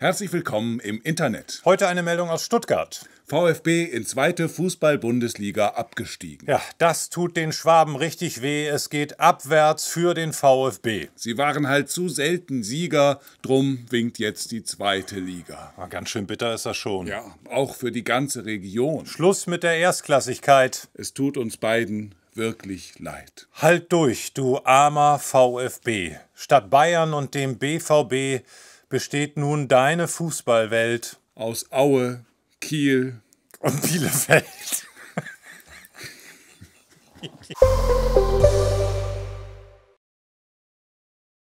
Herzlich willkommen im Internet. Heute eine Meldung aus Stuttgart. VfB in zweite Fußball-Bundesliga abgestiegen. Ja, das tut den Schwaben richtig weh. Es geht abwärts für den VfB. Sie waren halt zu selten Sieger, drum winkt jetzt die zweite Liga. Na, ah, ganz schön bitter ist das schon. Ja, auch für die ganze Region. Schluss mit der Erstklassigkeit. Es tut uns beiden wirklich leid. Halt durch, du armer VfB. Statt Bayern und dem BVB besteht nun deine Fußballwelt? Aus Aue, Kiel und Bielefeld.